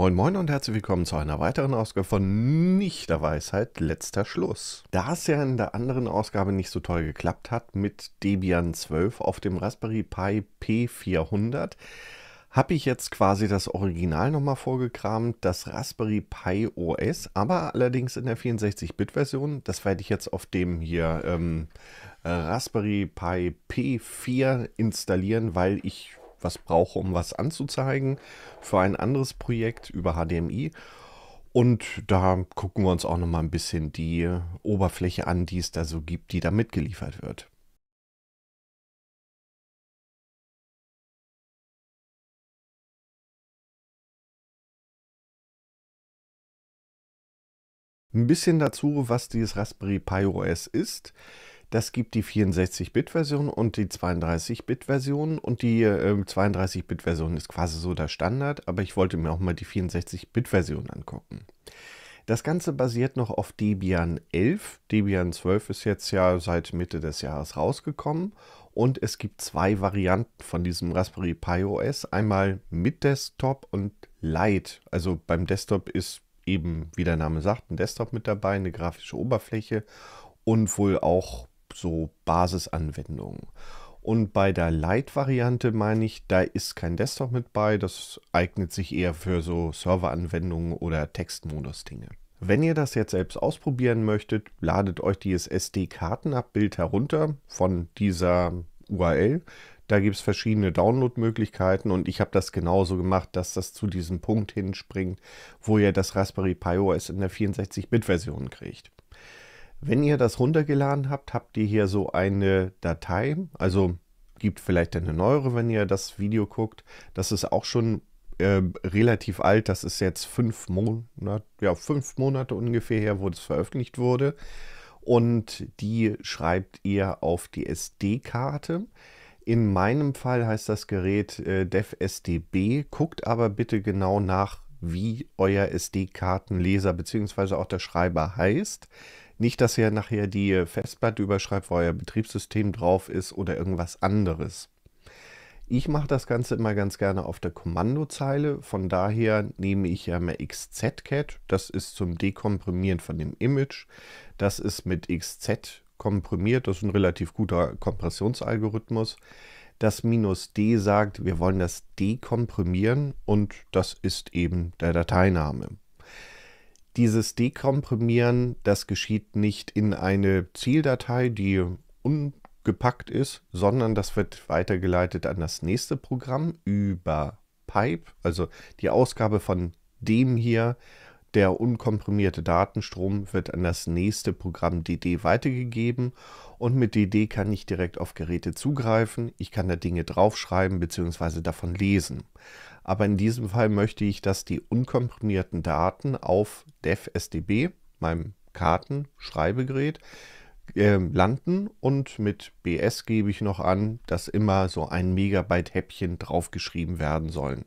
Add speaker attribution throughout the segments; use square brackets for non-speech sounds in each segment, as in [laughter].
Speaker 1: Moin Moin und herzlich willkommen zu einer weiteren Ausgabe von Nicht der Weisheit, letzter Schluss. Da es ja in der anderen Ausgabe nicht so toll geklappt hat mit Debian 12 auf dem Raspberry Pi P400, habe ich jetzt quasi das Original nochmal vorgekramt, das Raspberry Pi OS, aber allerdings in der 64-Bit-Version. Das werde ich jetzt auf dem hier ähm, Raspberry Pi P4 installieren, weil ich was brauche, um was anzuzeigen für ein anderes Projekt über HDMI. Und da gucken wir uns auch noch mal ein bisschen die Oberfläche an, die es da so gibt, die da mitgeliefert wird. Ein bisschen dazu, was dieses Raspberry Pi OS ist. Das gibt die 64-Bit-Version und die 32-Bit-Version. Und die äh, 32-Bit-Version ist quasi so der Standard, aber ich wollte mir auch mal die 64-Bit-Version angucken. Das Ganze basiert noch auf Debian 11. Debian 12 ist jetzt ja seit Mitte des Jahres rausgekommen und es gibt zwei Varianten von diesem Raspberry Pi OS. Einmal mit Desktop und Lite. Also beim Desktop ist eben, wie der Name sagt, ein Desktop mit dabei, eine grafische Oberfläche und wohl auch so Basisanwendungen. Und bei der Lite-Variante meine ich, da ist kein Desktop mit bei. Das eignet sich eher für so Serveranwendungen oder Textmodus-Dinge. Wenn ihr das jetzt selbst ausprobieren möchtet, ladet euch dieses SD-Kartenabbild herunter von dieser URL. Da gibt es verschiedene Download-Möglichkeiten und ich habe das genauso gemacht, dass das zu diesem Punkt hinspringt, wo ihr das Raspberry Pi OS in der 64-Bit-Version kriegt. Wenn ihr das runtergeladen habt, habt ihr hier so eine Datei, also gibt vielleicht eine neuere, wenn ihr das Video guckt. Das ist auch schon äh, relativ alt, das ist jetzt fünf Monate, ja, fünf Monate ungefähr her, wo das veröffentlicht wurde. Und die schreibt ihr auf die SD-Karte. In meinem Fall heißt das Gerät äh, DevSDB. Guckt aber bitte genau nach, wie euer SD-Kartenleser bzw. auch der Schreiber heißt. Nicht, dass ihr nachher die äh, Festplatte überschreibt, wo euer Betriebssystem drauf ist oder irgendwas anderes. Ich mache das Ganze immer ganz gerne auf der Kommandozeile. Von daher nehme ich ja mal xz Das ist zum Dekomprimieren von dem Image. Das ist mit XZ komprimiert. Das ist ein relativ guter Kompressionsalgorithmus. Das minus D sagt, wir wollen das dekomprimieren und das ist eben der Dateiname. Dieses Dekomprimieren, das geschieht nicht in eine Zieldatei, die ungepackt ist, sondern das wird weitergeleitet an das nächste Programm über Pipe, also die Ausgabe von dem hier der unkomprimierte Datenstrom wird an das nächste Programm DD weitergegeben und mit DD kann ich direkt auf Geräte zugreifen. Ich kann da Dinge draufschreiben bzw. davon lesen. Aber in diesem Fall möchte ich, dass die unkomprimierten Daten auf DevSDB, meinem Kartenschreibegerät, ähm, landen und mit BS gebe ich noch an, dass immer so ein Megabyte Häppchen draufgeschrieben werden sollen.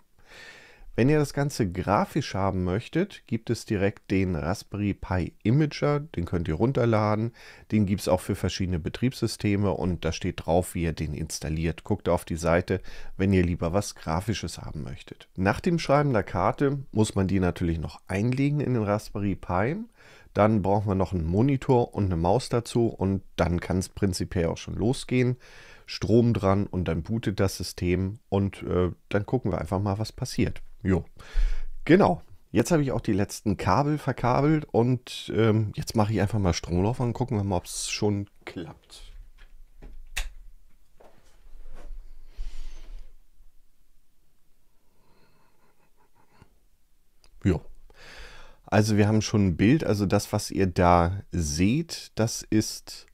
Speaker 1: Wenn ihr das Ganze grafisch haben möchtet, gibt es direkt den Raspberry Pi Imager, den könnt ihr runterladen. Den gibt es auch für verschiedene Betriebssysteme und da steht drauf, wie ihr den installiert. Guckt auf die Seite, wenn ihr lieber was Grafisches haben möchtet. Nach dem Schreiben der Karte muss man die natürlich noch einlegen in den Raspberry Pi. Dann brauchen wir noch einen Monitor und eine Maus dazu und dann kann es prinzipiell auch schon losgehen. Strom dran und dann bootet das System und äh, dann gucken wir einfach mal, was passiert. Jo. Genau. Jetzt habe ich auch die letzten Kabel verkabelt und ähm, jetzt mache ich einfach mal Stromlauf und gucken wir mal, ob es schon klappt. Jo. Also wir haben schon ein Bild, also das, was ihr da seht, das ist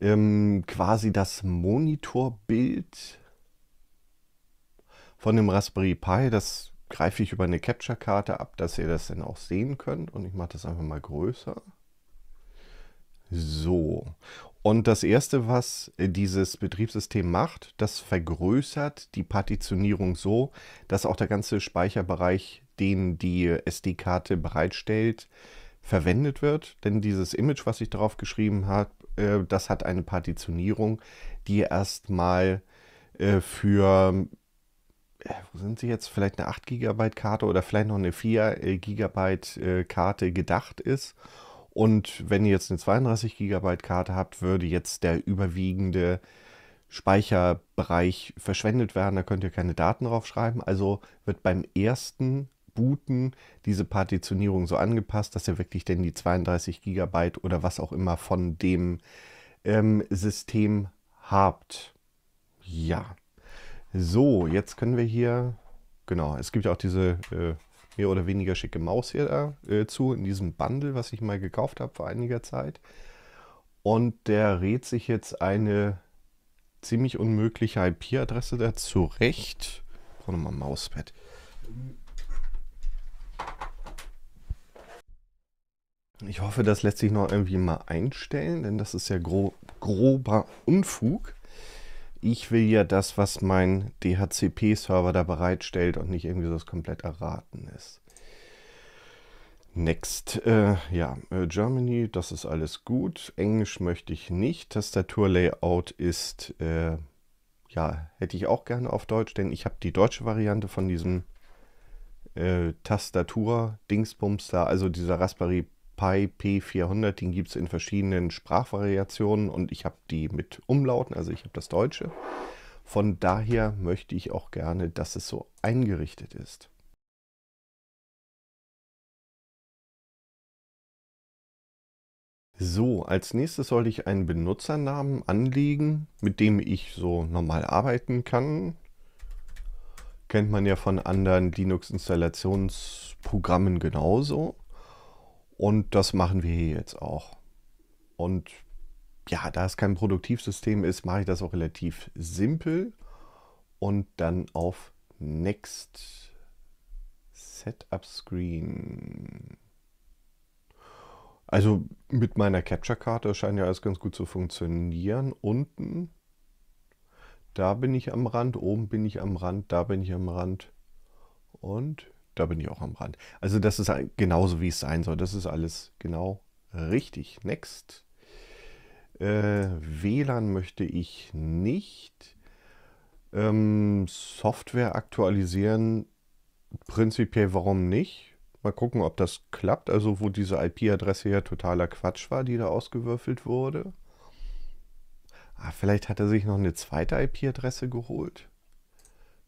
Speaker 1: ähm, quasi das Monitorbild von dem Raspberry Pi. Das greife ich über eine Capture-Karte ab, dass ihr das dann auch sehen könnt. Und ich mache das einfach mal größer. So. Und das Erste, was äh, dieses Betriebssystem macht, das vergrößert die Partitionierung so, dass auch der ganze Speicherbereich, den die SD-Karte bereitstellt, verwendet wird. Denn dieses Image, was ich darauf geschrieben habe, äh, das hat eine Partitionierung, die erstmal äh, für äh, wo sind sie jetzt, vielleicht eine 8 GB Karte oder vielleicht noch eine 4 GB äh, Karte gedacht ist. Und wenn ihr jetzt eine 32 GB Karte habt, würde jetzt der überwiegende Speicherbereich verschwendet werden. Da könnt ihr keine Daten draufschreiben. Also wird beim ersten Booten diese Partitionierung so angepasst, dass ihr wirklich denn die 32 GB oder was auch immer von dem ähm, System habt. Ja. So, jetzt können wir hier, genau, es gibt ja auch diese äh, mehr oder weniger schicke Maus hier äh, in diesem Bundle, was ich mal gekauft habe vor einiger Zeit. Und der rät sich jetzt eine ziemlich unmögliche IP-Adresse da zurecht. Ich brauche nochmal ein Mauspad. Ich hoffe, das lässt sich noch irgendwie mal einstellen, denn das ist ja gro grober Unfug ich will ja das, was mein DHCP-Server da bereitstellt und nicht irgendwie so das komplett erraten ist. Next. Äh, ja, äh, Germany, das ist alles gut. Englisch möchte ich nicht. Tastaturlayout ist, äh, ja, hätte ich auch gerne auf Deutsch, denn ich habe die deutsche Variante von diesem äh, Tastatur-Dingsbums da, also dieser Raspberry Pi P400, den gibt es in verschiedenen Sprachvariationen und ich habe die mit Umlauten, also ich habe das Deutsche. Von daher möchte ich auch gerne, dass es so eingerichtet ist. So, als nächstes sollte ich einen Benutzernamen anlegen, mit dem ich so normal arbeiten kann. Kennt man ja von anderen Linux-Installationsprogrammen genauso. Und das machen wir hier jetzt auch. Und ja, da es kein Produktivsystem ist, mache ich das auch relativ simpel. Und dann auf Next Setup Screen. Also mit meiner Capture-Karte scheint ja alles ganz gut zu funktionieren. Unten, da bin ich am Rand, oben bin ich am Rand, da bin ich am Rand. Und da bin ich auch am Rand. Also das ist genauso, wie es sein soll. Das ist alles genau richtig. Next. Äh, WLAN möchte ich nicht. Ähm, Software aktualisieren, prinzipiell warum nicht? Mal gucken, ob das klappt. Also wo diese IP-Adresse ja totaler Quatsch war, die da ausgewürfelt wurde. Ah, vielleicht hat er sich noch eine zweite IP-Adresse geholt.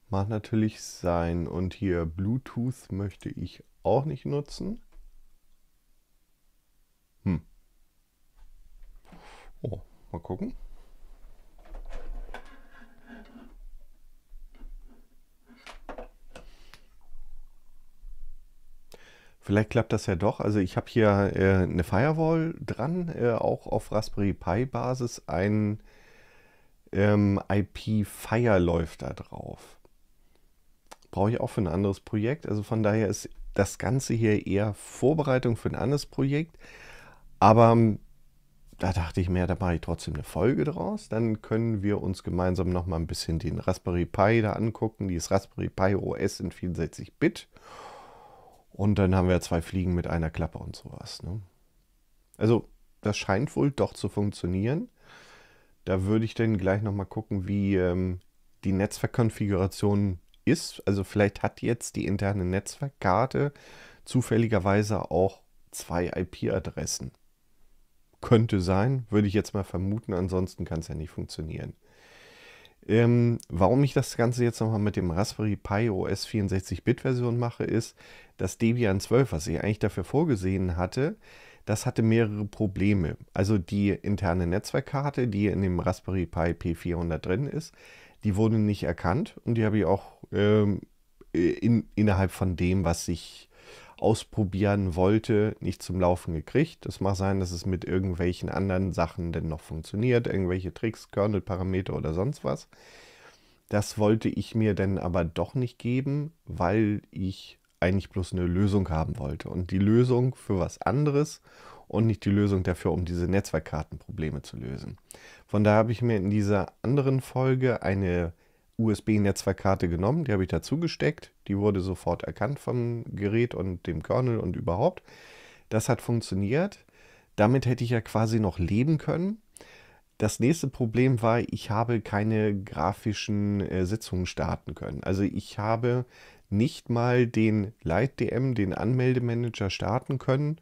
Speaker 1: Macht natürlich sein. Und hier Bluetooth möchte ich auch nicht nutzen. Hm. Oh, mal gucken. Vielleicht klappt das ja doch. Also ich habe hier äh, eine Firewall dran, äh, auch auf Raspberry Pi Basis. Ein ähm, IP-Fire läuft da drauf brauche ich auch für ein anderes Projekt. Also von daher ist das Ganze hier eher Vorbereitung für ein anderes Projekt. Aber ähm, da dachte ich mir, da mache ich trotzdem eine Folge draus. Dann können wir uns gemeinsam noch mal ein bisschen den Raspberry Pi da angucken. Dieses Raspberry Pi OS in 64-Bit. Und dann haben wir zwei Fliegen mit einer Klappe und sowas. Ne? Also das scheint wohl doch zu funktionieren. Da würde ich dann gleich noch mal gucken, wie ähm, die Netzwerkkonfiguration ist. Also vielleicht hat jetzt die interne Netzwerkkarte zufälligerweise auch zwei IP-Adressen. Könnte sein, würde ich jetzt mal vermuten, ansonsten kann es ja nicht funktionieren. Ähm, warum ich das Ganze jetzt nochmal mit dem Raspberry Pi OS 64-Bit-Version mache, ist, dass Debian 12, was ich eigentlich dafür vorgesehen hatte, das hatte mehrere Probleme. Also die interne Netzwerkkarte, die in dem Raspberry Pi P400 drin ist, die wurden nicht erkannt und die habe ich auch ähm, in, innerhalb von dem, was ich ausprobieren wollte, nicht zum Laufen gekriegt. Es mag sein, dass es mit irgendwelchen anderen Sachen denn noch funktioniert, irgendwelche Tricks, Kernel-Parameter oder sonst was. Das wollte ich mir dann aber doch nicht geben, weil ich eigentlich bloß eine Lösung haben wollte. Und die Lösung für was anderes und nicht die Lösung dafür, um diese Netzwerkkartenprobleme zu lösen. Von daher habe ich mir in dieser anderen Folge eine USB-Netzwerkkarte genommen, die habe ich dazu gesteckt, die wurde sofort erkannt vom Gerät und dem Kernel und überhaupt. Das hat funktioniert. Damit hätte ich ja quasi noch leben können. Das nächste Problem war, ich habe keine grafischen äh, Sitzungen starten können. Also ich habe nicht mal den LightDM, den Anmeldemanager starten können,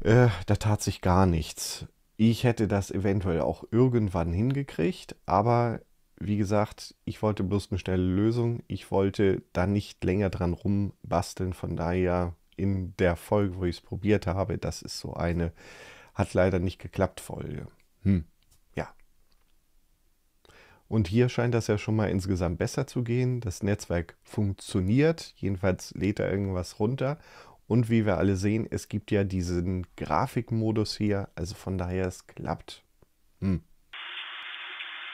Speaker 1: äh, da tat sich gar nichts. Ich hätte das eventuell auch irgendwann hingekriegt, aber wie gesagt, ich wollte bloß eine schnelle Lösung. Ich wollte da nicht länger dran rumbasteln. Von daher in der Folge, wo ich es probiert habe, das ist so eine hat leider nicht geklappt Folge. Hm. Ja. Und hier scheint das ja schon mal insgesamt besser zu gehen. Das Netzwerk funktioniert. Jedenfalls lädt er irgendwas runter. Und wie wir alle sehen, es gibt ja diesen Grafikmodus hier, also von daher es klappt. Hm.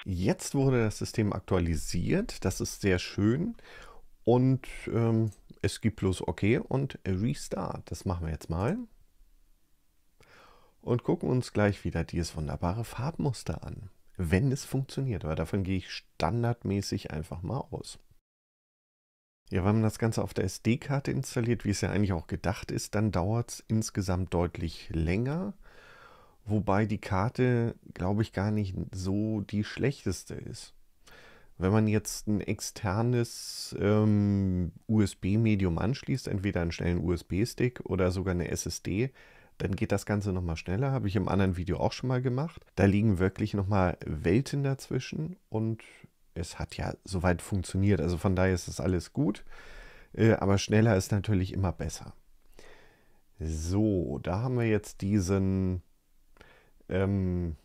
Speaker 1: Jetzt wurde das System aktualisiert, das ist sehr schön und ähm, es gibt bloß OK und Restart. Das machen wir jetzt mal und gucken uns gleich wieder dieses wunderbare Farbmuster an, wenn es funktioniert, Aber davon gehe ich standardmäßig einfach mal aus. Ja, wenn man das Ganze auf der SD-Karte installiert, wie es ja eigentlich auch gedacht ist, dann dauert es insgesamt deutlich länger. Wobei die Karte, glaube ich, gar nicht so die schlechteste ist. Wenn man jetzt ein externes ähm, USB-Medium anschließt, entweder einen schnellen USB-Stick oder sogar eine SSD, dann geht das Ganze nochmal schneller. Habe ich im anderen Video auch schon mal gemacht. Da liegen wirklich nochmal Welten dazwischen und es hat ja soweit funktioniert. Also von daher ist es alles gut. Äh, aber schneller ist natürlich immer besser. So, da haben wir jetzt diesen, ähm,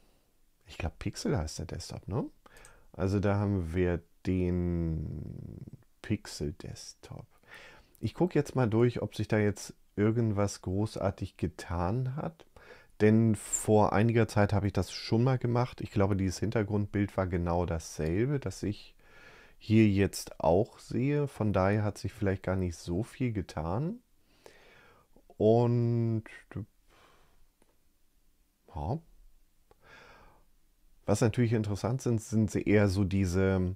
Speaker 1: ich glaube Pixel heißt der Desktop, ne? Also da haben wir den Pixel Desktop. Ich gucke jetzt mal durch, ob sich da jetzt irgendwas großartig getan hat. Denn vor einiger Zeit habe ich das schon mal gemacht. Ich glaube, dieses Hintergrundbild war genau dasselbe, das ich hier jetzt auch sehe. Von daher hat sich vielleicht gar nicht so viel getan. Und ja. was natürlich interessant sind, sind eher so diese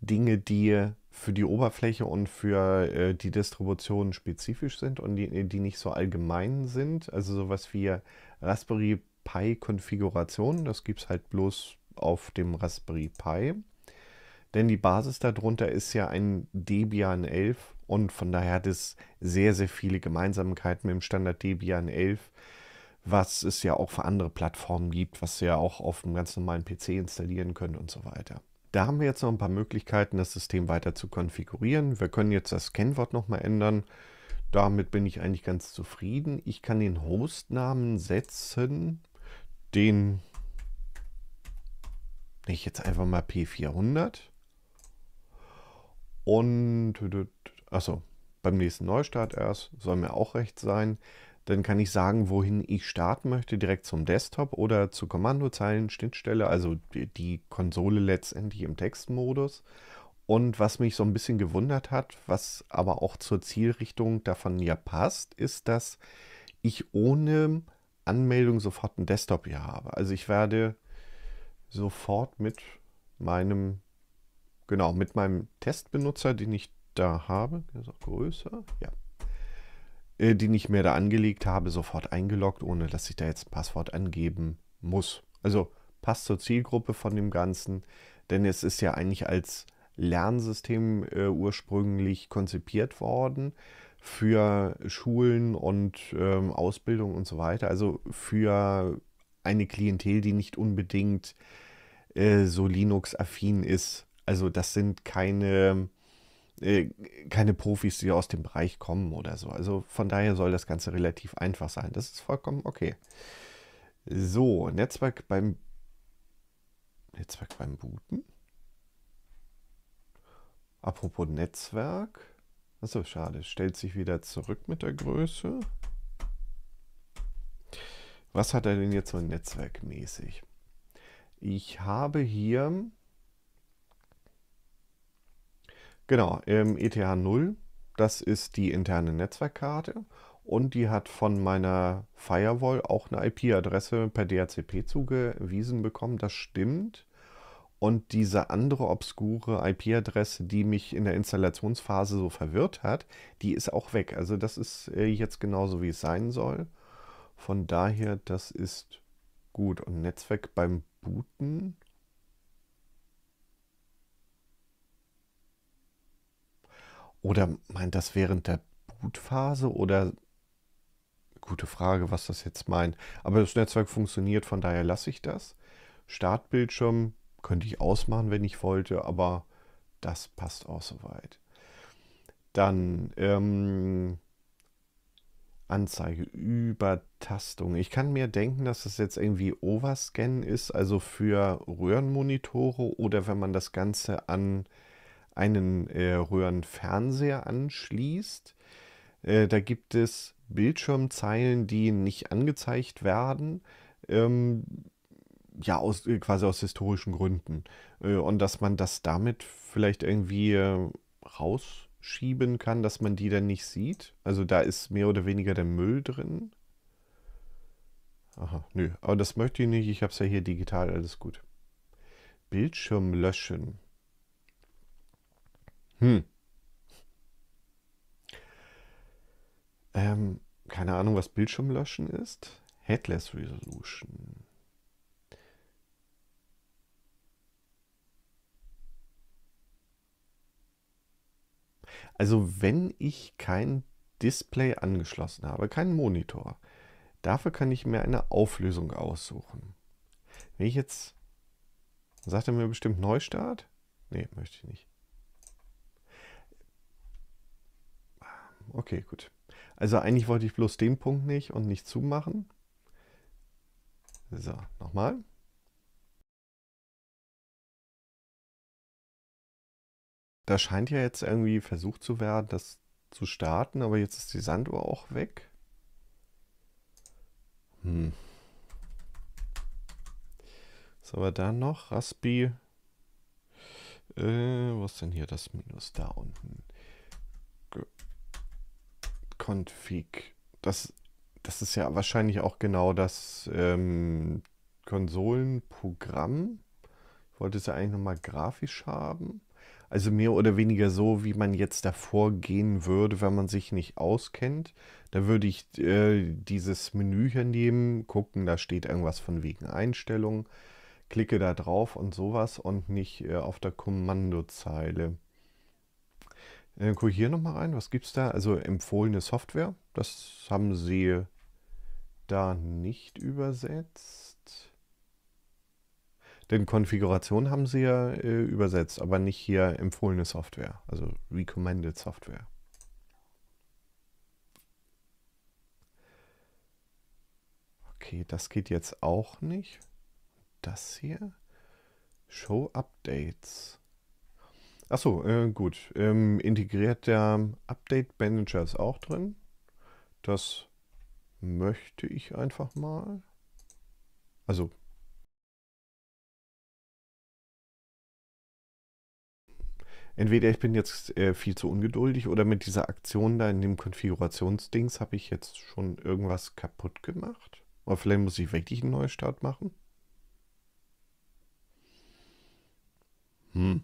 Speaker 1: Dinge, die für die Oberfläche und für äh, die Distribution spezifisch sind und die, äh, die nicht so allgemein sind. Also sowas wie Raspberry Pi Konfiguration, das gibt es halt bloß auf dem Raspberry Pi. Denn die Basis darunter ist ja ein Debian 11 und von daher hat es sehr, sehr viele Gemeinsamkeiten mit dem Standard Debian 11, was es ja auch für andere Plattformen gibt, was ihr ja auch auf einem ganz normalen PC installieren könnt und so weiter. Da haben wir jetzt noch ein paar Möglichkeiten, das System weiter zu konfigurieren. Wir können jetzt das Kennwort nochmal ändern. Damit bin ich eigentlich ganz zufrieden. Ich kann den Hostnamen setzen, den ich jetzt einfach mal P400. Und, achso, beim nächsten Neustart erst, soll mir auch recht sein. Dann kann ich sagen, wohin ich starten möchte, direkt zum Desktop oder zu Kommandozeilen, Schnittstelle, also die Konsole letztendlich im Textmodus. Und was mich so ein bisschen gewundert hat, was aber auch zur Zielrichtung davon ja passt, ist, dass ich ohne Anmeldung sofort einen Desktop hier habe. Also ich werde sofort mit meinem, genau, mit meinem Testbenutzer, den ich da habe, der ist auch größer, ja, äh, den ich mir da angelegt habe, sofort eingeloggt, ohne dass ich da jetzt ein Passwort angeben muss. Also passt zur Zielgruppe von dem Ganzen, denn es ist ja eigentlich als Lernsystem äh, ursprünglich konzipiert worden für Schulen und ähm, Ausbildung und so weiter. Also für eine Klientel, die nicht unbedingt äh, so Linux-affin ist. Also das sind keine äh, keine Profis, die aus dem Bereich kommen oder so. Also von daher soll das Ganze relativ einfach sein. Das ist vollkommen okay. So, Netzwerk beim Netzwerk beim Booten. Apropos Netzwerk. Achso, schade. Stellt sich wieder zurück mit der Größe. Was hat er denn jetzt so netzwerkmäßig? Ich habe hier Genau, ähm, ETH 0, das ist die interne Netzwerkkarte und die hat von meiner Firewall auch eine IP-Adresse per DHCP zugewiesen bekommen. Das stimmt. Und diese andere obskure IP-Adresse, die mich in der Installationsphase so verwirrt hat, die ist auch weg. Also das ist äh, jetzt genauso, wie es sein soll. Von daher, das ist gut. Und Netzwerk beim Booten Oder meint das während der Bootphase oder gute Frage, was das jetzt meint. Aber das Netzwerk funktioniert, von daher lasse ich das. Startbildschirm könnte ich ausmachen, wenn ich wollte, aber das passt auch soweit. Dann ähm, Anzeige, Übertastung. Ich kann mir denken, dass das jetzt irgendwie Overscan ist, also für Röhrenmonitore oder wenn man das Ganze an einen äh, Röhrenfernseher anschließt. Äh, da gibt es Bildschirmzeilen, die nicht angezeigt werden. Ähm, ja, aus, äh, quasi aus historischen Gründen. Äh, und dass man das damit vielleicht irgendwie äh, rausschieben kann, dass man die dann nicht sieht. Also da ist mehr oder weniger der Müll drin. Aha, nö. Aber das möchte ich nicht. Ich habe es ja hier digital. Alles gut. Bildschirm löschen. Hm. Ähm, keine Ahnung, was Bildschirmlöschen ist. Headless Resolution. Also wenn ich kein Display angeschlossen habe, keinen Monitor, dafür kann ich mir eine Auflösung aussuchen. Wenn ich jetzt, sagt er mir bestimmt Neustart? Nee, möchte ich nicht. okay, gut. Also eigentlich wollte ich bloß den Punkt nicht und nicht zumachen. So, nochmal. Da scheint ja jetzt irgendwie versucht zu werden, das zu starten, aber jetzt ist die Sanduhr auch weg. Hm. Was haben wir da noch? Raspi. Äh, wo ist denn hier das Minus? Da unten. Config. Das, das ist ja wahrscheinlich auch genau das ähm, Konsolenprogramm. Ich wollte es ja eigentlich nochmal grafisch haben. Also mehr oder weniger so, wie man jetzt davor gehen würde, wenn man sich nicht auskennt. Da würde ich äh, dieses Menü hier nehmen, gucken, da steht irgendwas von wegen Einstellungen, klicke da drauf und sowas und nicht äh, auf der Kommandozeile. Äh, guck hier nochmal rein. Was es da? Also empfohlene Software. Das haben sie da nicht übersetzt. Denn Konfiguration haben sie ja äh, übersetzt, aber nicht hier empfohlene Software. Also recommended Software. Okay, das geht jetzt auch nicht. Das hier? Show Updates. Achso, äh, gut. Ähm, integriert der Update Manager ist auch drin. Das möchte ich einfach mal. Also. Entweder ich bin jetzt äh, viel zu ungeduldig oder mit dieser Aktion da in dem Konfigurationsdings habe ich jetzt schon irgendwas kaputt gemacht. Oder vielleicht muss ich wirklich einen Neustart machen. Hm.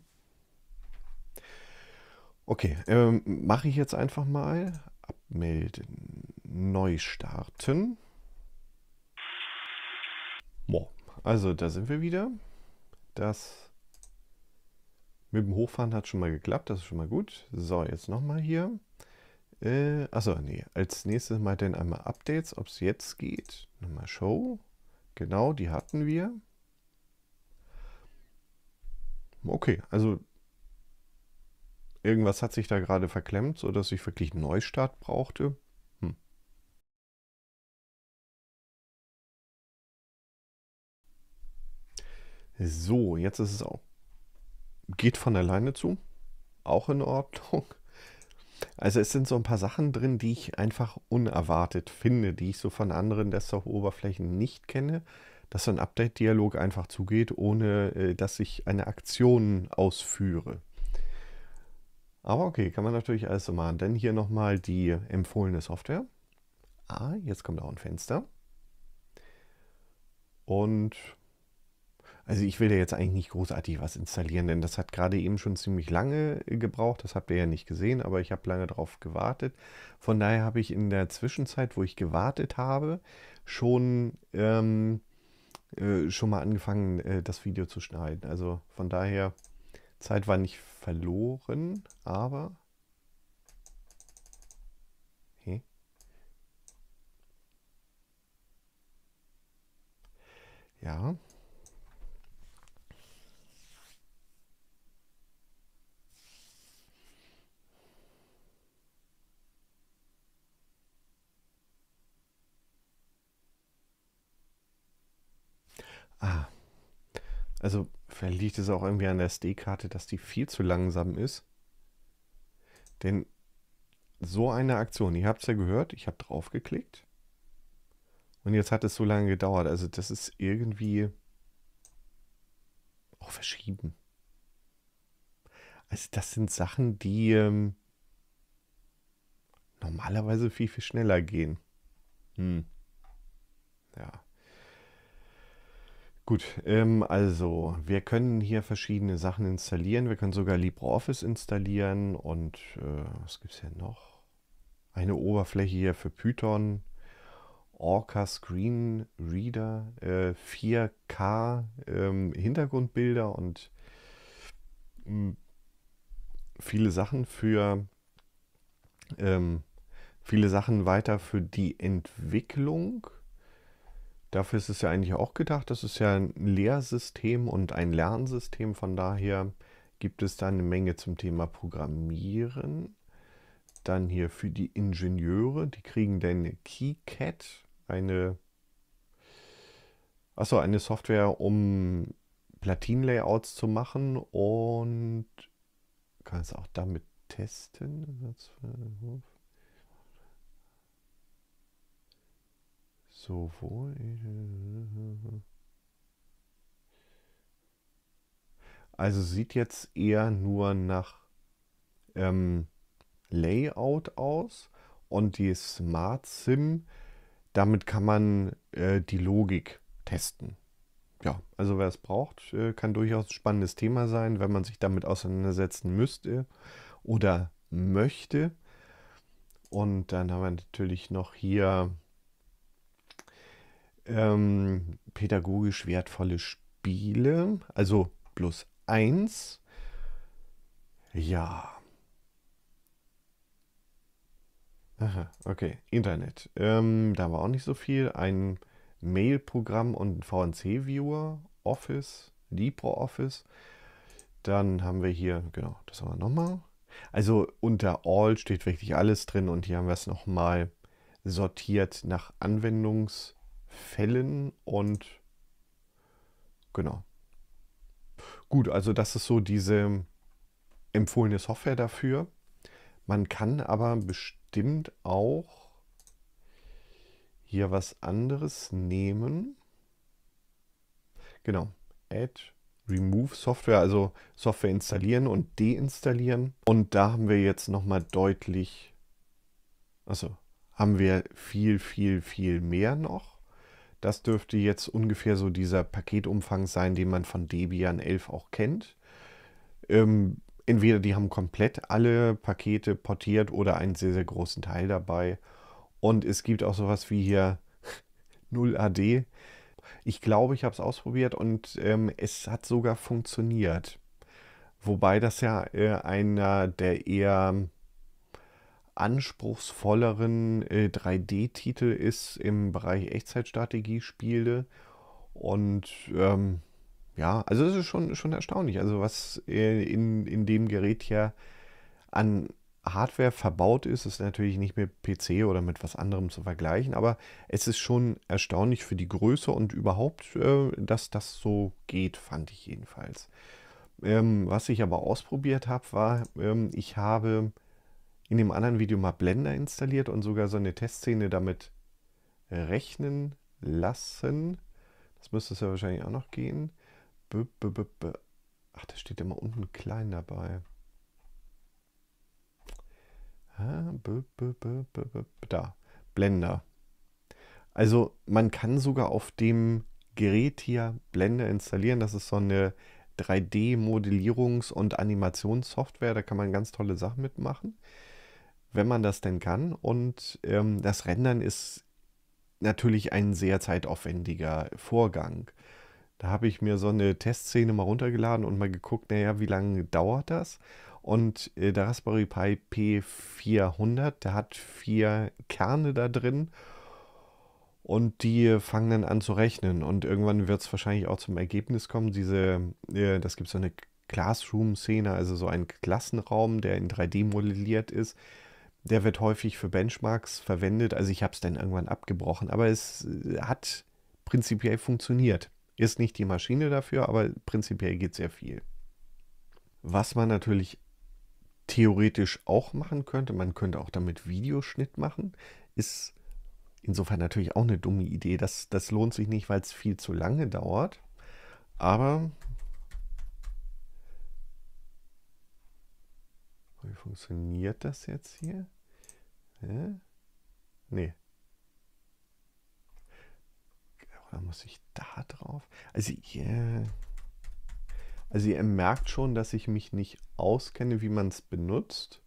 Speaker 1: Okay, ähm, mache ich jetzt einfach mal. Abmelden. Neu starten. Boah. Also da sind wir wieder. Das mit dem Hochfahren hat schon mal geklappt, das ist schon mal gut. So, jetzt nochmal hier. Äh, achso, nee. Als nächstes mal dann einmal Updates, ob es jetzt geht. Nochmal Show. Genau, die hatten wir. Okay, also Irgendwas hat sich da gerade verklemmt, sodass ich wirklich einen Neustart brauchte. Hm. So, jetzt ist es auch. Geht von alleine zu. Auch in Ordnung. Also es sind so ein paar Sachen drin, die ich einfach unerwartet finde, die ich so von anderen Desktop-Oberflächen nicht kenne, dass so ein Update-Dialog einfach zugeht, ohne äh, dass ich eine Aktion ausführe. Aber okay, kann man natürlich alles so machen. Denn hier nochmal die empfohlene Software. Ah, jetzt kommt auch ein Fenster. Und also ich will ja jetzt eigentlich nicht großartig was installieren, denn das hat gerade eben schon ziemlich lange gebraucht. Das habt ihr ja nicht gesehen, aber ich habe lange darauf gewartet. Von daher habe ich in der Zwischenzeit, wo ich gewartet habe, schon, ähm, äh, schon mal angefangen, äh, das Video zu schneiden. Also von daher, Zeit war nicht verloren, aber... Okay. Ja. Ah. Also Vielleicht liegt es auch irgendwie an der SD-Karte, dass die viel zu langsam ist. Denn so eine Aktion, ihr habt es ja gehört, ich habe draufgeklickt. Und jetzt hat es so lange gedauert. Also das ist irgendwie auch verschieben. Also das sind Sachen, die ähm, normalerweise viel, viel schneller gehen. Hm. Ja. Gut, ähm, also wir können hier verschiedene Sachen installieren. Wir können sogar LibreOffice installieren und äh, was gibt es hier noch? Eine Oberfläche hier für Python, Orca Screen Reader, äh, 4K ähm, Hintergrundbilder und mh, hm, viele Sachen für ähm, viele Sachen weiter für die Entwicklung Dafür ist es ja eigentlich auch gedacht. Das ist ja ein Lehrsystem und ein Lernsystem. Von daher gibt es da eine Menge zum Thema Programmieren. Dann hier für die Ingenieure, die kriegen dann KeyCat, eine, achso, eine Software, um Platin-Layouts zu machen und kann es auch damit testen. Sowohl. Also sieht jetzt eher nur nach ähm, Layout aus und die Smart Sim, damit kann man äh, die Logik testen. Ja, also wer es braucht, äh, kann durchaus ein spannendes Thema sein, wenn man sich damit auseinandersetzen müsste oder möchte. Und dann haben wir natürlich noch hier ähm, pädagogisch wertvolle Spiele, also plus eins. Ja. Aha, okay. Internet. Ähm, da war auch nicht so viel. Ein Mail-Programm und VNC-Viewer, Office, LibreOffice. Dann haben wir hier, genau, das haben wir nochmal. Also unter All steht wirklich alles drin und hier haben wir es nochmal sortiert nach Anwendungs- Fällen und genau. Gut, also das ist so diese empfohlene Software dafür. Man kann aber bestimmt auch hier was anderes nehmen. Genau, Add Remove Software, also Software installieren und deinstallieren. Und da haben wir jetzt nochmal deutlich, also haben wir viel, viel, viel mehr noch. Das dürfte jetzt ungefähr so dieser Paketumfang sein, den man von Debian 11 auch kennt. Ähm, entweder die haben komplett alle Pakete portiert oder einen sehr, sehr großen Teil dabei. Und es gibt auch sowas wie hier 0AD. [laughs] Ich glaube, ich habe es ausprobiert und ähm, es hat sogar funktioniert. Wobei das ja äh, einer der eher anspruchsvolleren äh, 3D-Titel ist im Bereich Echtzeitstrategiespiele. Und ähm, ja, also es ist schon, schon erstaunlich, also was äh, in, in dem Gerät ja an Hardware verbaut ist, ist natürlich nicht mit PC oder mit was anderem zu vergleichen, aber es ist schon erstaunlich für die Größe und überhaupt, äh, dass das so geht, fand ich jedenfalls. Ähm, was ich aber ausprobiert habe, war, ähm, ich habe in dem anderen Video mal Blender installiert und sogar so eine Testszene damit äh, rechnen lassen. Das müsste es ja wahrscheinlich auch noch gehen. B -b -b Ach, da steht immer unten klein dabei. Ah, da, Blender. Also man kann sogar auf dem Gerät hier Blender installieren. Das ist so eine 3D-Modellierungs- und Animationssoftware. Da kann man ganz tolle Sachen mitmachen wenn man das denn kann. Und ähm, das Rendern ist natürlich ein sehr zeitaufwendiger Vorgang. Da habe ich mir so eine Testszene mal runtergeladen und mal geguckt, naja, wie lange dauert das? Und äh, der Raspberry Pi P400, der hat vier Kerne da drin und die fangen dann an zu rechnen. Und irgendwann wird es wahrscheinlich auch zum Ergebnis kommen, diese, äh, das gibt so eine Classroom-Szene, also so ein Klassenraum, der in 3D modelliert ist. Der wird häufig für Benchmarks verwendet. Also ich habe es dann irgendwann abgebrochen, aber es äh, hat prinzipiell funktioniert. Ist nicht die Maschine dafür, aber prinzipiell geht sehr viel. Was man natürlich theoretisch auch machen könnte, man könnte auch damit Videoschnitt machen, ist insofern natürlich auch eine dumme Idee. Das, das lohnt sich nicht, weil es viel zu lange dauert. Aber wie funktioniert das jetzt hier? Hä? Nee. Oder muss ich da drauf? Also, yeah. also ihr merkt schon, dass ich mich nicht auskenne, wie man es benutzt.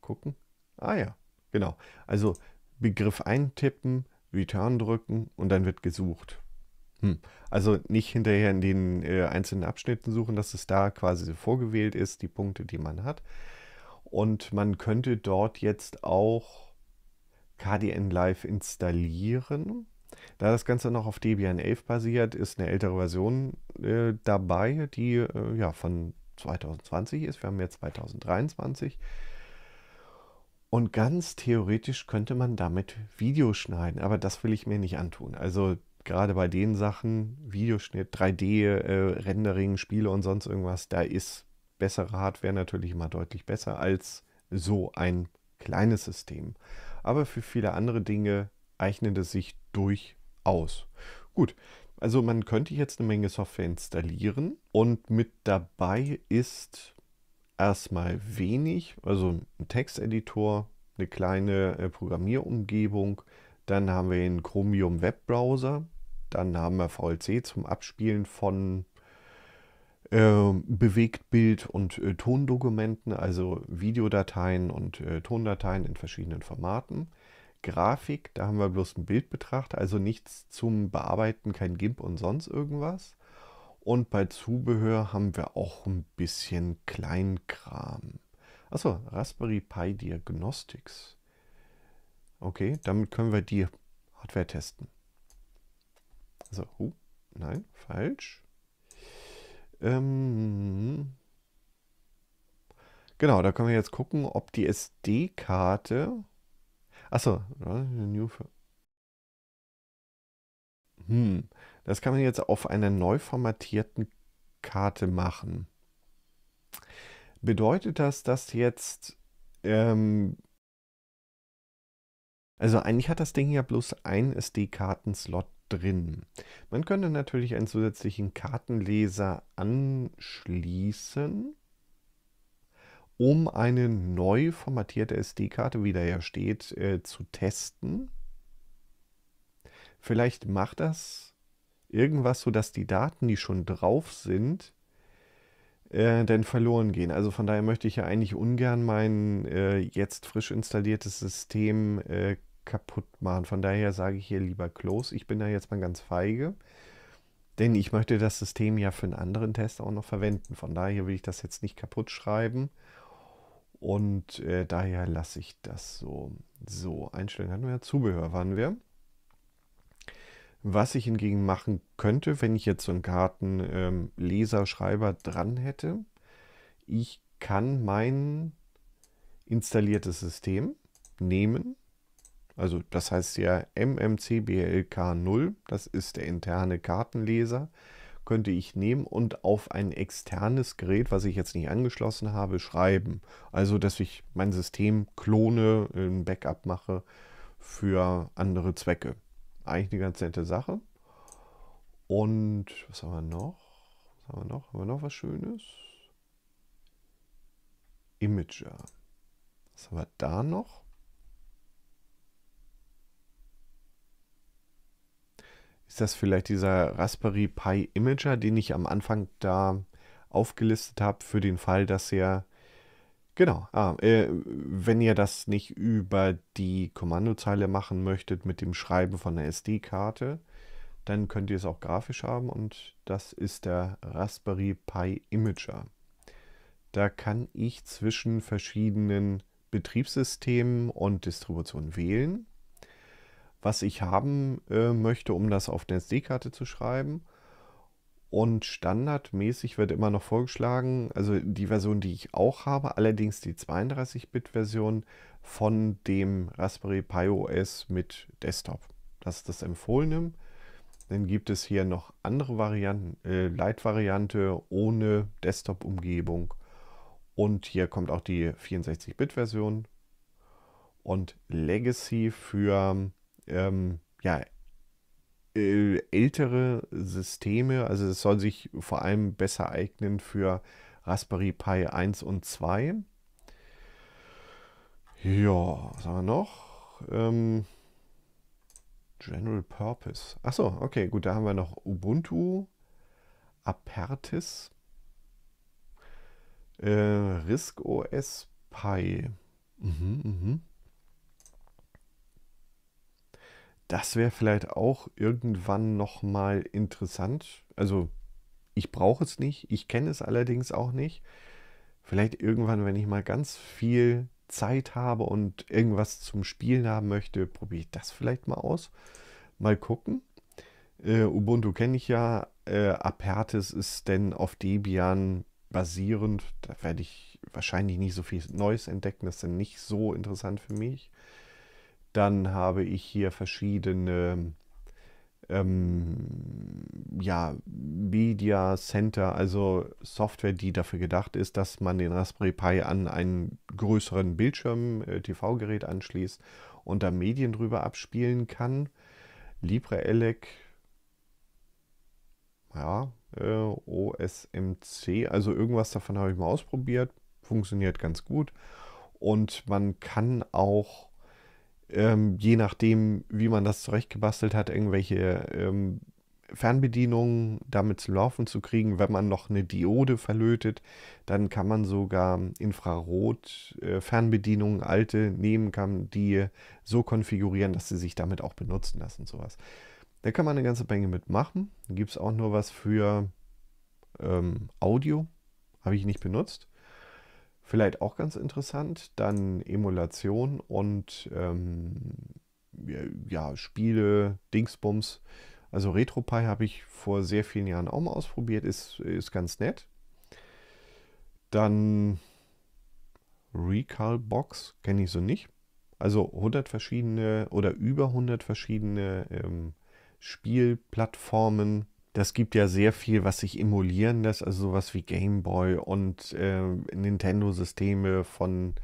Speaker 1: Gucken. Ah ja, genau. Also Begriff eintippen, Return drücken und dann wird gesucht. Hm. Also nicht hinterher in den äh, einzelnen Abschnitten suchen, dass es da quasi vorgewählt ist, die Punkte, die man hat, und man könnte dort jetzt auch KDN Live installieren. Da das Ganze noch auf Debian 11 basiert, ist eine ältere Version äh, dabei, die äh, ja von 2020 ist. Wir haben jetzt 2023. Und ganz theoretisch könnte man damit Videos schneiden, aber das will ich mir nicht antun. Also gerade bei den Sachen, Videoschnitt, 3D-Rendering, äh, Spiele und sonst irgendwas, da ist bessere Hardware natürlich immer deutlich besser als so ein kleines System. Aber für viele andere Dinge eignet es sich durchaus. Gut, also man könnte jetzt eine Menge Software installieren und mit dabei ist erstmal wenig, also ein Texteditor, eine kleine äh, Programmierumgebung, dann haben wir den Chromium Webbrowser, dann haben wir VLC zum Abspielen von äh, Bewegtbild- und äh, Tondokumenten, also Videodateien und äh, Tondateien in verschiedenen Formaten. Grafik, da haben wir bloß einen Bildbetrachter, also nichts zum Bearbeiten, kein GIMP und sonst irgendwas. Und bei Zubehör haben wir auch ein bisschen Kleinkram. Achso, Raspberry Pi Diagnostics. Okay, damit können wir die Hardware testen. So, uh, nein, falsch. Ähm, genau, da können wir jetzt gucken, ob die SD-Karte. Achso, Hm, das kann man jetzt auf einer neu formatierten Karte machen. Bedeutet das, dass jetzt. Ähm, also eigentlich hat das Ding ja bloß ein SD-Karten-Slot drin. Man könnte natürlich einen zusätzlichen Kartenleser anschließen, um eine neu formatierte SD-Karte, wie da ja steht, äh, zu testen. Vielleicht macht das irgendwas, sodass die Daten, die schon drauf sind, äh, denn verloren gehen. Also von daher möchte ich ja eigentlich ungern mein äh, jetzt frisch installiertes System äh, kaputt machen. Von daher sage ich hier lieber Close. Ich bin da jetzt mal ganz feige, denn ich möchte das System ja für einen anderen Test auch noch verwenden. Von daher will ich das jetzt nicht kaputt schreiben und äh, daher lasse ich das so. So, einstellen hatten wir ja, Zubehör waren wir. Was ich hingegen machen könnte, wenn ich jetzt so einen ähm, Leser, schreiber dran hätte, ich kann mein installiertes System nehmen also das heißt ja MMCBLK0, das ist der interne Kartenleser, könnte ich nehmen und auf ein externes Gerät, was ich jetzt nicht angeschlossen habe, schreiben. Also dass ich mein System klone, äh, ein Backup mache für andere Zwecke. Eigentlich eine ganz nette Sache. Und was haben wir noch? Was haben wir noch? Haben wir noch was Schönes? Imager. Was haben wir da noch? Ist das vielleicht dieser Raspberry Pi Imager, den ich am Anfang da aufgelistet habe, für den Fall, dass er. Genau, ah, äh, wenn ihr das nicht über die Kommandozeile machen möchtet mit dem Schreiben von der SD-Karte, dann könnt ihr es auch grafisch haben und das ist der Raspberry Pi Imager. Da kann ich zwischen verschiedenen Betriebssystemen und Distributionen wählen was ich haben äh, möchte, um das auf der SD-Karte zu schreiben. Und standardmäßig wird immer noch vorgeschlagen, also die Version, die ich auch habe, allerdings die 32-Bit-Version von dem Raspberry Pi OS mit Desktop. Das ist das Empfohlene. Dann gibt es hier noch andere Varianten, äh, Light-Variante ohne Desktop-Umgebung. Und hier kommt auch die 64-Bit-Version. Und Legacy für ähm, ja, äh, ältere Systeme, also es soll sich vor allem besser eignen für Raspberry Pi 1 und 2. Ja, was haben wir noch? Ähm, General Purpose. Achso, okay, gut, da haben wir noch Ubuntu, Apertis, äh, RISC OS Pi. Mhm, mhm. Das wäre vielleicht auch irgendwann nochmal interessant. Also ich brauche es nicht, ich kenne es allerdings auch nicht. Vielleicht irgendwann, wenn ich mal ganz viel Zeit habe und irgendwas zum Spielen haben möchte, probiere ich das vielleicht mal aus. Mal gucken. Äh, Ubuntu kenne ich ja. Äh, Apertis ist denn auf Debian basierend. Da werde ich wahrscheinlich nicht so viel Neues entdecken. Das ist dann nicht so interessant für mich. Dann habe ich hier verschiedene ähm, ja, Media Center, also Software, die dafür gedacht ist, dass man den Raspberry Pi an einen größeren Bildschirm, äh, TV-Gerät anschließt und da Medien drüber abspielen kann. LibreElec, ja, äh, OSMC, also irgendwas davon habe ich mal ausprobiert, funktioniert ganz gut. Und man kann auch ähm, je nachdem, wie man das zurechtgebastelt hat, irgendwelche ähm, Fernbedienungen damit zu laufen zu kriegen. Wenn man noch eine Diode verlötet, dann kann man sogar Infrarot-Fernbedienungen, äh, alte, nehmen, kann die so konfigurieren, dass sie sich damit auch benutzen lassen und sowas. Da kann man eine ganze Menge mitmachen. Gibt es auch nur was für ähm, Audio, habe ich nicht benutzt. Vielleicht auch ganz interessant, dann Emulation und ähm, ja, Spiele, Dingsbums. Also RetroPie habe ich vor sehr vielen Jahren auch mal ausprobiert, ist, ist ganz nett. Dann Recalbox kenne ich so nicht. Also 100 verschiedene oder über 100 verschiedene ähm, Spielplattformen das gibt ja sehr viel, was sich emulieren lässt, also sowas wie Gameboy und äh, Nintendo-Systeme von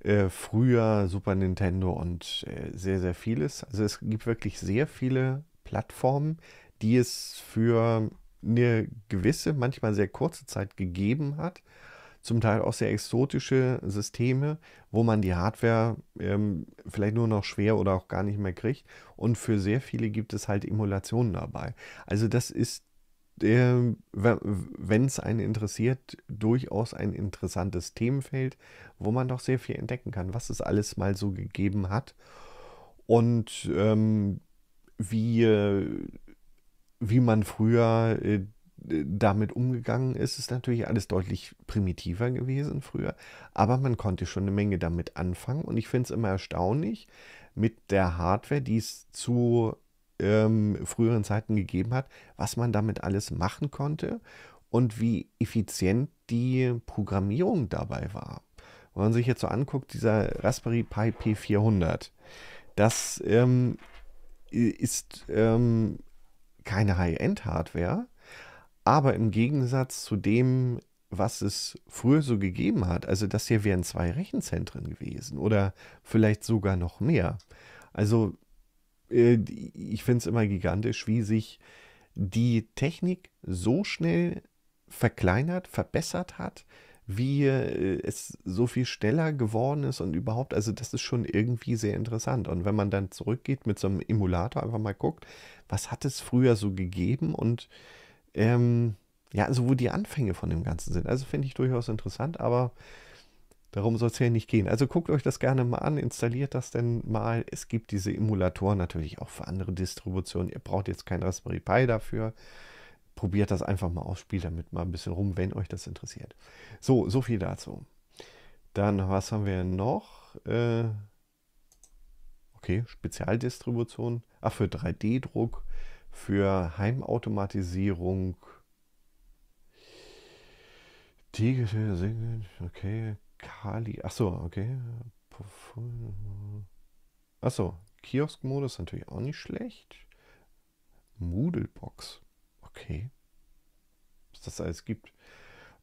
Speaker 1: äh, früher, Super Nintendo und äh, sehr, sehr vieles. Also es gibt wirklich sehr viele Plattformen, die es für eine gewisse, manchmal sehr kurze Zeit gegeben hat zum Teil auch sehr exotische Systeme, wo man die Hardware ähm, vielleicht nur noch schwer oder auch gar nicht mehr kriegt. Und für sehr viele gibt es halt Emulationen dabei. Also das ist, äh, wenn es einen interessiert, durchaus ein interessantes Themenfeld, wo man doch sehr viel entdecken kann, was es alles mal so gegeben hat. Und ähm, wie, äh, wie man früher äh, damit umgegangen ist, ist natürlich alles deutlich primitiver gewesen früher, aber man konnte schon eine Menge damit anfangen und ich finde es immer erstaunlich mit der Hardware, die es zu ähm, früheren Zeiten gegeben hat, was man damit alles machen konnte und wie effizient die Programmierung dabei war. Wenn man sich jetzt so anguckt, dieser Raspberry Pi P400, das ähm, ist ähm, keine High-End-Hardware, aber im Gegensatz zu dem, was es früher so gegeben hat, also das hier wären zwei Rechenzentren gewesen oder vielleicht sogar noch mehr. Also äh, ich finde es immer gigantisch, wie sich die Technik so schnell verkleinert, verbessert hat, wie äh, es so viel schneller geworden ist und überhaupt, also das ist schon irgendwie sehr interessant. Und wenn man dann zurückgeht mit so einem Emulator, einfach mal guckt, was hat es früher so gegeben und ähm, ja, also wo die Anfänge von dem Ganzen sind. Also finde ich durchaus interessant, aber darum soll es ja nicht gehen. Also guckt euch das gerne mal an, installiert das denn mal. Es gibt diese Emulatoren natürlich auch für andere Distributionen. Ihr braucht jetzt kein Raspberry Pi dafür. Probiert das einfach mal aus, spielt damit mal ein bisschen rum, wenn euch das interessiert. So, so viel dazu. Dann, was haben wir noch? Äh, okay, Spezialdistribution. Ach, für 3D-Druck für Heimautomatisierung. Die singen, okay, Kali, achso, okay. Achso, Kiosk-Modus natürlich auch nicht schlecht. Moodle Box, okay. Was das alles gibt.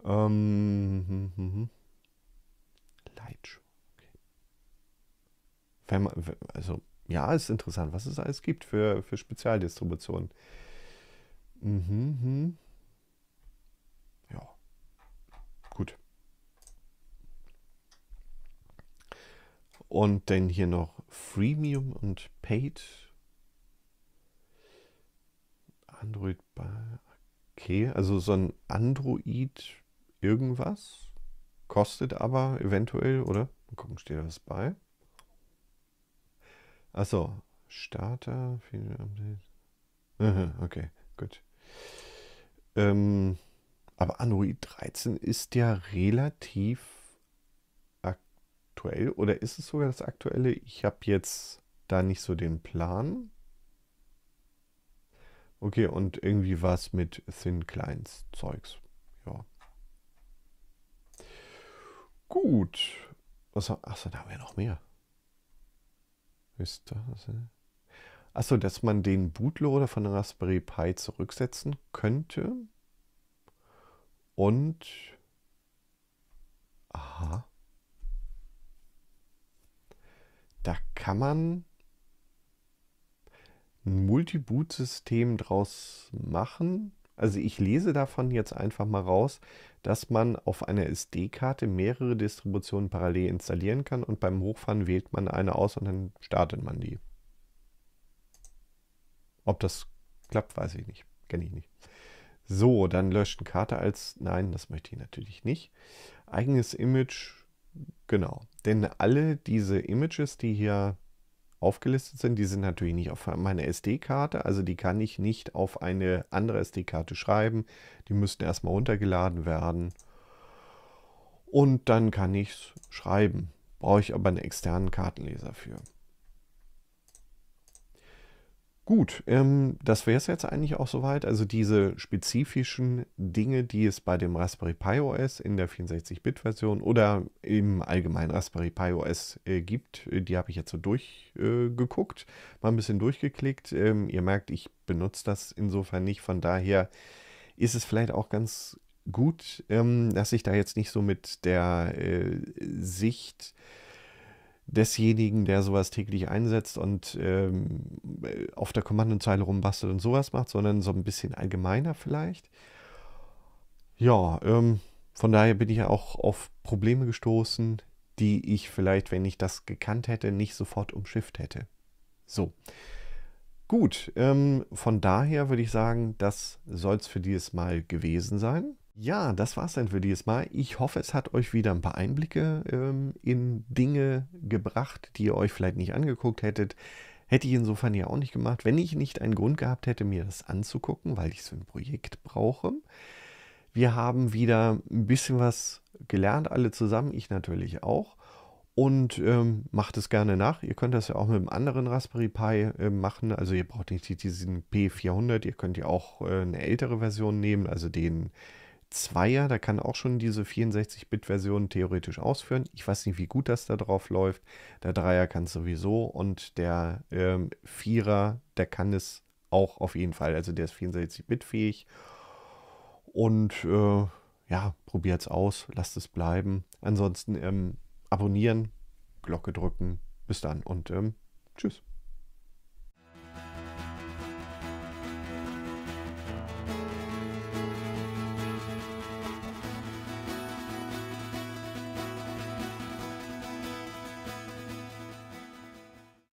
Speaker 1: Ähm, hm, hm, hm. hm. Lightshow, okay. Wenn man, also ja, ist interessant, was es alles gibt für, für Spezialdistributionen. Mhm, mhm. Ja, gut. Und dann hier noch Freemium und Paid. Android, okay, also so ein Android irgendwas kostet aber eventuell, oder? Mal gucken, steht da was bei? Achso, Starter, viele Updates. Okay, gut. Ähm, aber Android 13 ist ja relativ aktuell oder ist es sogar das aktuelle? Ich habe jetzt da nicht so den Plan. Okay, und irgendwie war es mit Thin Clients Zeugs. Ja. Gut. achso, da haben wir noch mehr. Österreich. Achso, dass man den Bootloader von Raspberry Pi zurücksetzen könnte. Und. Aha. Da kann man ein Multiboot-System draus machen. Also ich lese davon jetzt einfach mal raus, dass man auf einer SD-Karte mehrere Distributionen parallel installieren kann und beim Hochfahren wählt man eine aus und dann startet man die. Ob das klappt, weiß ich nicht. Kenne ich nicht. So, dann löschen Karte als... Nein, das möchte ich natürlich nicht. Eigenes Image, genau. Denn alle diese Images, die hier aufgelistet sind. Die sind natürlich nicht auf meiner SD-Karte, also die kann ich nicht auf eine andere SD-Karte schreiben. Die müssten erstmal runtergeladen werden. Und dann kann ich es schreiben. Brauche ich aber einen externen Kartenleser für. Gut, ähm, das wäre es jetzt eigentlich auch soweit. Also diese spezifischen Dinge, die es bei dem Raspberry Pi OS in der 64-Bit-Version oder im allgemeinen Raspberry Pi OS äh, gibt, äh, die habe ich jetzt so durchgeguckt, äh, mal ein bisschen durchgeklickt. Ähm, ihr merkt, ich benutze das insofern nicht. Von daher ist es vielleicht auch ganz gut, ähm, dass ich da jetzt nicht so mit der äh, Sicht desjenigen, der sowas täglich einsetzt und ähm, äh, auf der Kommandozeile rumbastelt und sowas macht, sondern so ein bisschen allgemeiner vielleicht. Ja, ähm, von daher bin ich ja auch auf Probleme gestoßen, die ich vielleicht, wenn ich das gekannt hätte, nicht sofort umschifft hätte. So. Gut, ähm, von daher würde ich sagen, das soll es für dieses Mal gewesen sein. Ja, das war's dann für dieses Mal. Ich hoffe, es hat euch wieder ein paar Einblicke ähm, in Dinge gebracht, die ihr euch vielleicht nicht angeguckt hättet. Hätte ich insofern ja auch nicht gemacht, wenn ich nicht einen Grund gehabt hätte, mir das anzugucken, weil ich so ein Projekt brauche. Wir haben wieder ein bisschen was gelernt, alle zusammen, ich natürlich auch. Und ähm, macht es gerne nach. Ihr könnt das ja auch mit einem anderen Raspberry Pi äh, machen. Also ihr braucht nicht diesen P400, ihr könnt ja auch äh, eine ältere Version nehmen, also den Zweier, da kann auch schon diese 64-Bit-Version theoretisch ausführen. Ich weiß nicht, wie gut das da drauf läuft. Der Dreier kann es sowieso und der ähm, Vierer, der kann es auch auf jeden Fall. Also der ist 64-Bit-fähig. Und äh, ja, probiert es aus, lasst es bleiben. Ansonsten ähm, abonnieren, Glocke drücken. Bis dann und ähm, tschüss.